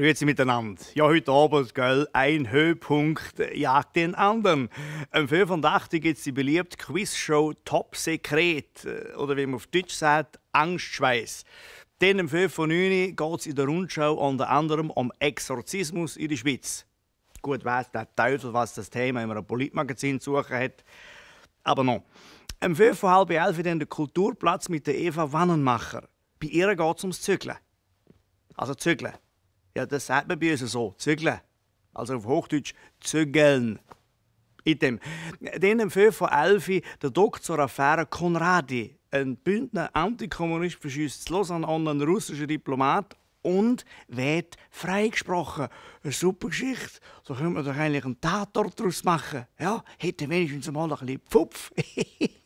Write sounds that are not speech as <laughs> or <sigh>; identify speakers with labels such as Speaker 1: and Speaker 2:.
Speaker 1: Grüezi miteinander. Ja, heute Abend, gell, ein Höhepunkt jagt den anderen. Am 85 gibt es die beliebte Quizshow Top Secret, äh, oder wie man auf Deutsch sagt, Angstschweiß. Dann am 5 von 9 geht es in der Rundschau unter anderem um Exorzismus in der Schweiz. Gut weiss der Teufel, was das Thema in einem Politmagazin zu suchen hat. Aber noch. Am 5 von halb 11 dann der Kulturplatz mit der Eva Wannenmacher. Bei ihr geht es ums Zügeln. Also Zügeln. Ja, das sagt man bei uns so, zügeln. Also auf Hochdeutsch zügeln. In dem. Dann im 5 von 11 der Doktor Affäre Konradi, ein Bündner Antikommunist, verschießt Lausanne an einen russischen Diplomat und wird freigesprochen. Eine super Geschichte. Da könnte man doch eigentlich einen Tatort daraus machen. Ja, hätte wenigstens mal ein bisschen Pfupf. <laughs>